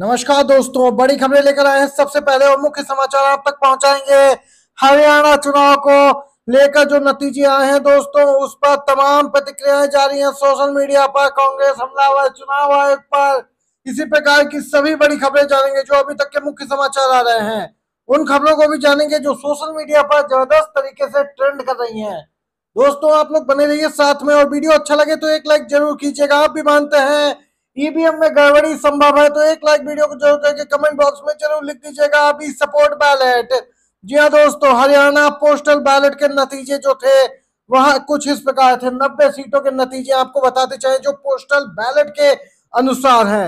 नमस्कार दोस्तों बड़ी खबरें लेकर आए हैं सबसे पहले और मुख्य समाचार आप तक पहुंचाएंगे हरियाणा चुनाव को लेकर जो नतीजे आए हैं दोस्तों उस पर तमाम प्रतिक्रियाएं जारी हैं सोशल मीडिया पर कांग्रेस हमलावर चुनाव आयोग पर इसी प्रकार की सभी बड़ी खबरें जानेंगे जो अभी तक के मुख्य समाचार आ रहे हैं उन खबरों को भी जानेंगे जो सोशल मीडिया पर जबरदस्त तरीके से ट्रेंड कर रही है दोस्तों आप लोग बने रहिए साथ में और वीडियो अच्छा लगे तो एक लाइक जरूर कीजिएगा आप भी मानते हैं ईवीएम में गड़बड़ी संभव है तो एक लाइक वीडियो को जरूर करके कमेंट बॉक्स में जरूर लिख दीजिएगा अभी सपोर्ट बैलेट जी हाँ दोस्तों हरियाणा पोस्टल बैलेट के नतीजे जो थे वहां कुछ इस प्रकार थे नब्बे सीटों के नतीजे आपको बताते चाहे जो पोस्टल बैलेट के अनुसार है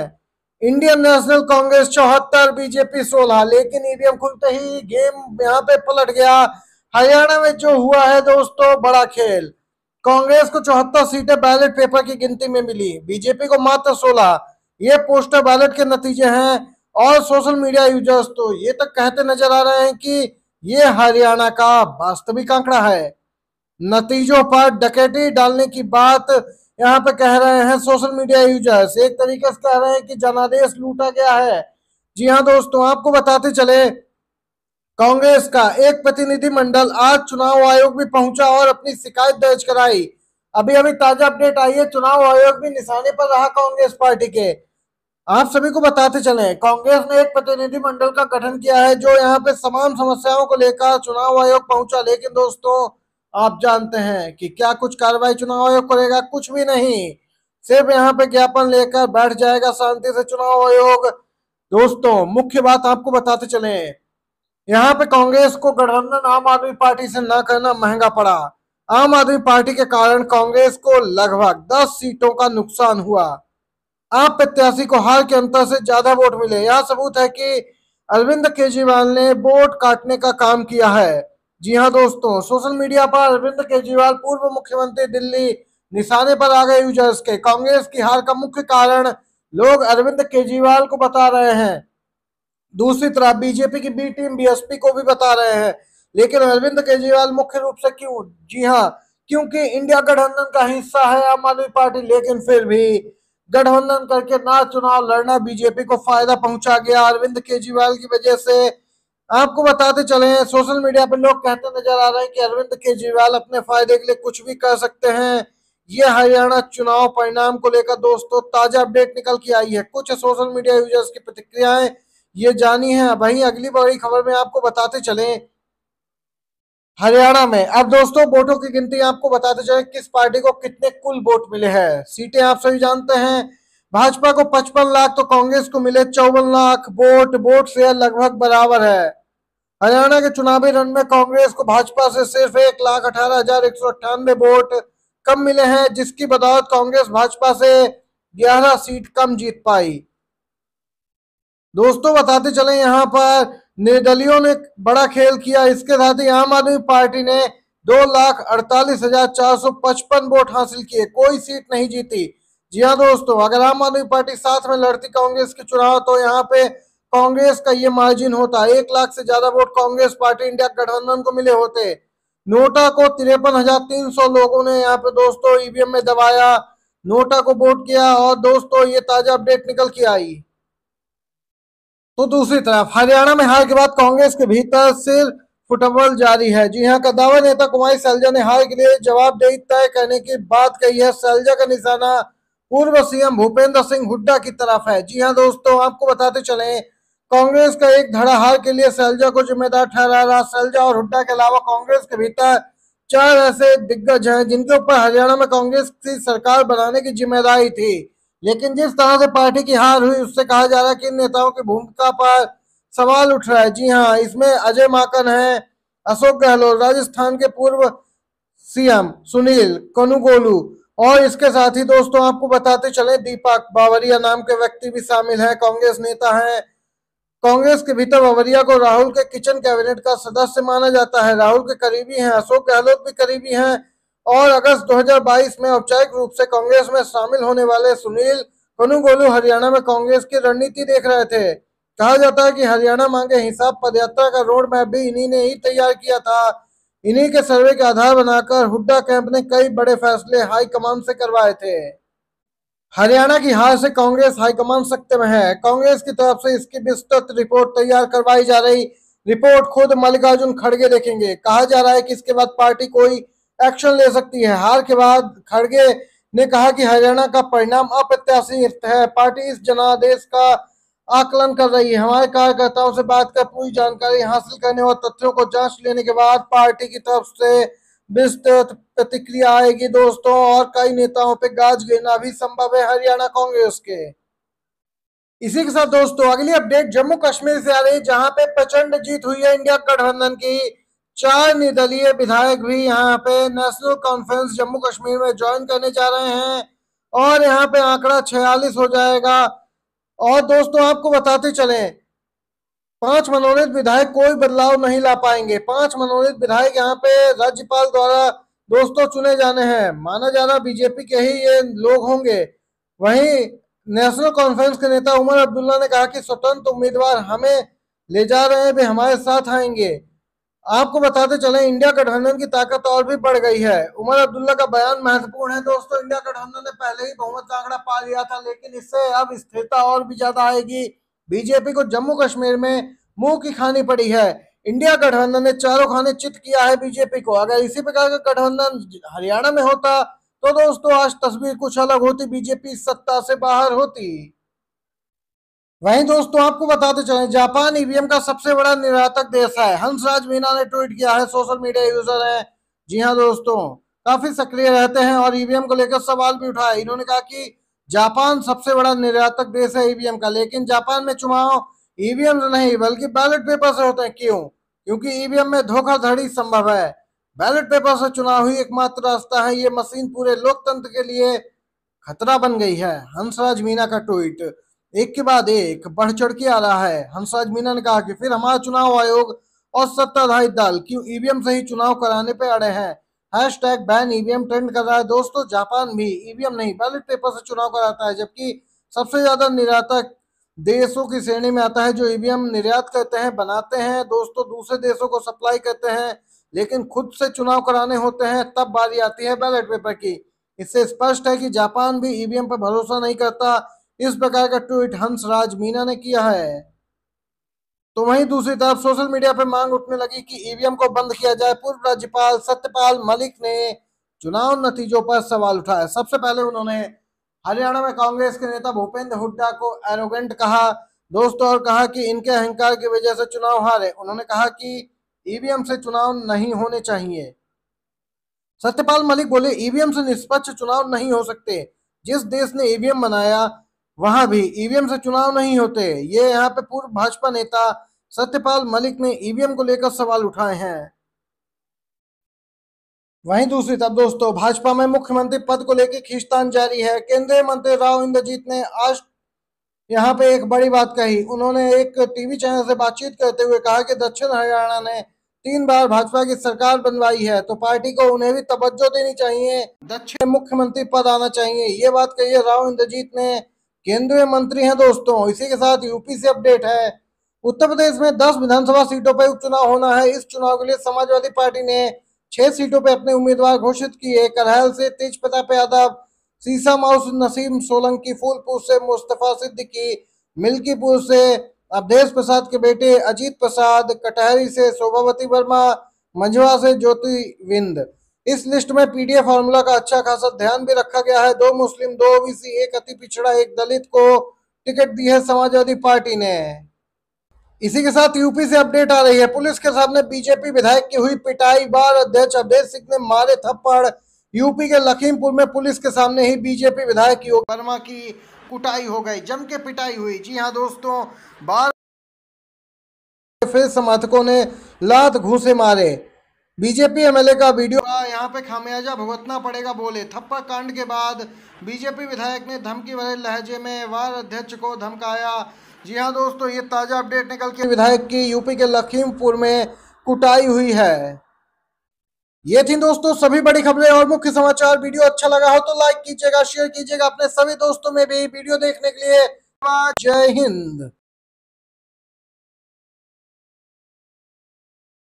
इंडियन नेशनल कांग्रेस चौहत्तर बीजेपी सोलह लेकिन ईवीएम खुलते ही गेम यहाँ पे पलट गया हरियाणा में जो हुआ है दोस्तों बड़ा खेल कांग्रेस को चौहत्तर सीटें बैलेट पेपर की गिनती में मिली बीजेपी को मात्र सोलह ये पोस्टर बैलेट के नतीजे हैं और सोशल मीडिया यूजर्स तो ये तक तो कहते नजर आ रहे हैं कि ये हरियाणा का वास्तविक आंकड़ा है नतीजों पर डकैती डालने की बात यहाँ पे कह रहे हैं सोशल मीडिया यूजर्स एक तरीके से कह रहे हैं कि जनादेश लूटा गया है जी हाँ दोस्तों आपको बताते चले कांग्रेस का एक प्रतिनिधि मंडल आज चुनाव आयोग भी पहुंचा और अपनी शिकायत दर्ज कराई अभी अभी ताजा अपडेट आई है चुनाव आयोग भी निशाने पर रहा कांग्रेस पार्टी के आप सभी को बताते चले कांग्रेस ने एक प्रतिनिधि मंडल का गठन किया है जो यहाँ पे तमाम समस्याओं को लेकर चुनाव आयोग पहुंचा लेकिन दोस्तों आप जानते हैं कि क्या कुछ कार्रवाई चुनाव आयोग करेगा कुछ भी नहीं सिर्फ यहाँ पे ज्ञापन लेकर बैठ जाएगा शांति से चुनाव आयोग दोस्तों मुख्य बात आपको बताते चले यहाँ पे कांग्रेस को गठबंधन आम आदमी पार्टी से न करना महंगा पड़ा आम आदमी पार्टी के कारण कांग्रेस को लगभग 10 सीटों का नुकसान हुआ आप प्रत्याशी को हार के अंतर से ज्यादा वोट मिले यह सबूत है कि अरविंद केजरीवाल ने वोट काटने का काम किया है जी हाँ दोस्तों सोशल मीडिया पर अरविंद केजरीवाल पूर्व मुख्यमंत्री दिल्ली निशाने पर आ गए यूजर्स के कांग्रेस की हार का मुख्य कारण लोग अरविंद केजरीवाल को बता रहे हैं दूसरी तरफ बीजेपी की बी टीम बीएसपी को भी बता रहे हैं लेकिन अरविंद केजरीवाल मुख्य रूप से क्यों जी हाँ क्योंकि इंडिया गठबंधन का हिस्सा है आम आदमी पार्टी लेकिन फिर भी गठबंधन करके ना चुनाव लड़ना बीजेपी को फायदा पहुंचा गया अरविंद केजरीवाल की वजह से आपको बताते चले हैं सोशल मीडिया पर लोग कहते नजर आ रहे हैं कि अरविंद केजरीवाल अपने फायदे के लिए कुछ भी कर सकते हैं ये हरियाणा चुनाव परिणाम को लेकर दोस्तों ताजा अपडेट निकल के आई है कुछ सोशल मीडिया यूजर्स की प्रतिक्रियाएं ये जानी है भाई अगली बड़ी खबर में आपको बताते चले हरियाणा में अब दोस्तों वोटों की गिनती आपको बताते चले किस पार्टी को कितने कुल वोट मिले हैं सीटें आप सभी जानते हैं भाजपा को पचपन लाख तो कांग्रेस को मिले चौवन लाख वोट वोट शेयर लगभग बराबर है हरियाणा के चुनावी रण में कांग्रेस को भाजपा से सिर्फ एक लाख अठारह हजार एक सौ अट्ठानवे वोट कम मिले हैं जिसकी बदौलत कांग्रेस भाजपा से ग्यारह सीट कम जीत पाई दोस्तों बताते चले यहाँ पर निर्दलियों ने बड़ा खेल किया इसके साथ ही आम आदमी पार्टी ने दो लाख अड़तालीस हजार चार सौ पचपन वोट हासिल किए कोई सीट नहीं जीती जी हाँ दोस्तों अगर आम आदमी पार्टी साथ में लड़ती कांग्रेस के चुनाव तो यहाँ पे कांग्रेस का ये मार्जिन होता एक लाख से ज्यादा वोट कांग्रेस पार्टी इंडिया गठबंधन को मिले होते नोटा को तिरपन हजार तीन सौ लोगों ने यहाँ पे दोस्तों ईवीएम में दबाया नोटा को वोट किया और दोस्तों ये ताजा अपडेट निकल के आई तो दूसरी तरफ हरियाणा में हार के बाद कांग्रेस के भीतर सिर फुटबॉल जारी है जी हां का दावा नेता कुमारी सैलजा ने हार के लिए जवाबदेही तय करने की बात कही है सैलजा का निशाना पूर्व सीएम भूपेंद्र सिंह हुड्डा की तरफ है जी हां दोस्तों आपको बताते चले कांग्रेस का एक धड़ा हार के लिए सैलजा को जिम्मेदार ठहरा रहा सैलजा और हुड्डा के अलावा कांग्रेस के भीतर चार ऐसे दिग्गज हैं जिनके ऊपर हरियाणा में कांग्रेस की सरकार बनाने की जिम्मेदारी थी लेकिन जिस तरह से पार्टी की हार हुई उससे कहा जा रहा है कि इन नेताओं की भूमिका पर सवाल उठ रहा है जी हाँ इसमें अजय माकन है अशोक गहलोत राजस्थान के पूर्व सीएम सुनील कनुगोलू और इसके साथ ही दोस्तों आपको बताते चले दीपक बावरिया नाम के व्यक्ति भी शामिल है कांग्रेस नेता है कांग्रेस के भीतर बावरिया को राहुल के किचन कैबिनेट का सदस्य माना जाता है राहुल के करीबी हैं अशोक गहलोत भी करीबी हैं और अगस्त 2022 में औपचारिक रूप से कांग्रेस में शामिल होने वाले सुनील कनुगोलू हरियाणा में कांग्रेस की रणनीति देख रहे थे कहा जाता है कि हरियाणा मांगे हिसाब पदयात्रा का रोड मैप भी इन्हीं ने ही तैयार किया था इन्हीं के सर्वे के आधार बनाकर हुड्डा कैंप ने कई बड़े फैसले हाईकमान से करवाए थे हरियाणा की हार से कांग्रेस हाईकमान सकते में है कांग्रेस की तरफ से इसकी विस्तृत रिपोर्ट तैयार करवाई जा रही रिपोर्ट खुद मल्लिकार्जुन खड़गे देखेंगे कहा जा रहा है कि इसके बाद पार्टी कोई एक्शन ले सकती है हार के बाद खड़गे ने कहा कि हरियाणा का परिणाम अप्रत्याशित है पार्टी इस जनादेश का आकलन कर रही है हमारे कार्यकर्ताओं से बात कर पूरी जानकारी हासिल करने और तथ्यों को जांच लेने के बाद पार्टी की तरफ से विस्तृत प्रतिक्रिया आएगी दोस्तों और कई नेताओं पर गाज गिरना भी संभव है हरियाणा कांग्रेस के इसी के साथ दोस्तों अगली अपडेट जम्मू कश्मीर से आ रही है जहां पे प्रचंड जीत हुई है इंडिया गठबंधन की चार निर्दलीय विधायक भी यहाँ पे नेशनल कॉन्फ्रेंस जम्मू कश्मीर में ज्वाइन करने जा रहे हैं और यहाँ पे आंकड़ा छियालीस हो जाएगा और दोस्तों आपको बताते चले पांच मनोनीत विधायक कोई बदलाव नहीं ला पाएंगे पांच मनोनीत विधायक यहाँ पे राज्यपाल द्वारा दोस्तों चुने जाने हैं माना जा रहा बीजेपी के ही ये लोग होंगे वहीं नेशनल कॉन्फ्रेंस के नेता उमर अब्दुल्ला ने कहा कि स्वतंत्र उम्मीदवार हमें ले जा रहे हैं भी हमारे साथ आएंगे आपको बताते चले इंडिया गठबंधन की ताकत और भी बढ़ गई है उमर अब्दुल्ला का बयान महत्वपूर्ण है दोस्तों इंडिया गठबंधन ने पहले ही बहुमत का आंकड़ा पा लिया था लेकिन इससे अब स्थिरता और भी ज्यादा आएगी बीजेपी को जम्मू कश्मीर में मुंह की खानी पड़ी है इंडिया गठबंधन ने चारों खाने चित किया है बीजेपी को अगर इसी प्रकार का गठबंधन हरियाणा में होता तो दोस्तों आज तस्वीर कुछ अलग होती बीजेपी सत्ता से बाहर होती वहीं दोस्तों आपको बताते चले जापान ईवीएम e का सबसे बड़ा निर्यातक देश है हंसराज मीना ने ट्वीट किया है सोशल मीडिया यूजर है जी हाँ दोस्तों काफी सक्रिय रहते हैं और ईवीएम e को लेकर सवाल भी उठाए इन्होंने कहा कि जापान सबसे बड़ा निर्यातक देश है ईवीएम e का लेकिन जापान में चुनाव ईवीएम नहीं बल्कि बैलेट पेपर से होते हैं क्यों क्योंकि ईवीएम में धोखाधड़ी संभव है बैलेट पेपर से चुनाव ही एकमात्र रास्ता है ये मशीन पूरे लोकतंत्र के लिए खतरा बन गई है हंसराज मीना का ट्वीट एक के बाद एक बढ़ चढ़ के आ रहा है हंसराज मीना ने कहा कि फिर हमारा चुनाव आयोग और सत्ताधारी दल क्यों ईवीएम से ही चुनाव कराने पर अड़े हैं hashtag ban EVM trend कर रहा है दोस्तों जापान भी ईवीएम e नहीं बैलेट पेपर से चुनाव कराता है जबकि सबसे ज्यादा निर्यातक देशों की श्रेणी में आता है जो ईवीएम e निर्यात करते हैं बनाते हैं दोस्तों दूसरे देशों को सप्लाई करते हैं लेकिन खुद से चुनाव कराने होते हैं तब बारी आती है बैलेट पेपर की इससे स्पष्ट है कि जापान भी ईवीएम e पर भरोसा नहीं करता इस प्रकार का ट्वीट हंस राज मीना ने किया है तो वहीं दूसरी तरफ सोशल मीडिया पर मांग उठने लगी कि ईवीएम को बंद किया जाए पूर्व राज्यपाल सत्यपाल मलिक ने चुनाव नतीजों पर सवाल उठाया सबसे पहले उन्होंने हरियाणा में कांग्रेस के नेता भूपेंद्र हुड्डा को एरोगेंट कहा दोस्तों और कहा कि इनके अहंकार की वजह से चुनाव हारे उन्होंने कहा कि ईवीएम से चुनाव नहीं होने चाहिए सत्यपाल मलिक बोले ईवीएम से निष्पक्ष चुनाव नहीं हो सकते जिस देश ने ईवीएम बनाया वहां भी ईवीएम से चुनाव नहीं होते ये यहाँ पे पूर्व भाजपा नेता सत्यपाल मलिक ने ईवीएम को लेकर सवाल उठाए हैं वहीं दूसरी तरफ दोस्तों भाजपा में मुख्यमंत्री पद को लेकर खींचतान जारी है केंद्रीय मंत्री राव इंद्रजीत ने आज यहाँ पे एक बड़ी बात कही उन्होंने एक टीवी चैनल से बातचीत करते हुए कहा कि दक्षिण हरियाणा ने तीन बार भाजपा की सरकार बनवाई है तो पार्टी को उन्हें भी तवज्जो देनी चाहिए दक्षिण मुख्यमंत्री पद आना चाहिए ये बात कही राव इंद्रजीत ने केंद्रीय मंत्री हैं दोस्तों इसी के साथ यूपी से अपडेट है उत्तर प्रदेश में 10 विधानसभा सीटों पर उपचुनाव होना है इस चुनाव के लिए समाजवादी पार्टी ने छह सीटों पर अपने उम्मीदवार घोषित किए करहल से तेज प्रताप यादव सीसा माउस नसीम सोलंकी फूलपुर से मुस्तफा सिद्दीकी मिल्कीपुर से अवधेश प्रसाद के बेटे अजीत प्रसाद कटहरी से शोभावती वर्मा मंझवा से ज्योति विंद इस लिस्ट में पीडीए फॉर्मूला का अच्छा खासा ध्यान भी रखा गया है दो मुस्लिम दो ओबीसी एक अति पिछड़ा एक दलित को टिकट दी है समाजवादी पार्टी ने इसी के साथ यूपी से अपडेट आ रही है पुलिस के सामने बीजेपी विधायक की हुई पिटाई बार अध्यक्ष अभय सिंह ने मारे थप्पड़ यूपी के लखीमपुर में पुलिस के सामने ही बीजेपी विधायक योग वर्मा की कुटाई हो गई जम के पिटाई हुई जी हाँ दोस्तों बार फिर समर्थकों ने लात घूसे मारे बीजेपी एमएलए का वीडियो यहाँ पे खामियाजा भुगतना पड़ेगा बोले थप्पा कांड के बाद बीजेपी विधायक ने धमकी भरे लहजे में वार अध्यक्ष को धमकाया जी हाँ दोस्तों ये ताज़ा अपडेट निकल के विधायक की यूपी के लखीमपुर में कुटाई हुई है ये थी दोस्तों सभी बड़ी खबरें और मुख्य समाचार वीडियो अच्छा लगा हो तो लाइक कीजिएगा शेयर कीजिएगा अपने सभी दोस्तों में भी वीडियो देखने के लिए जय हिंद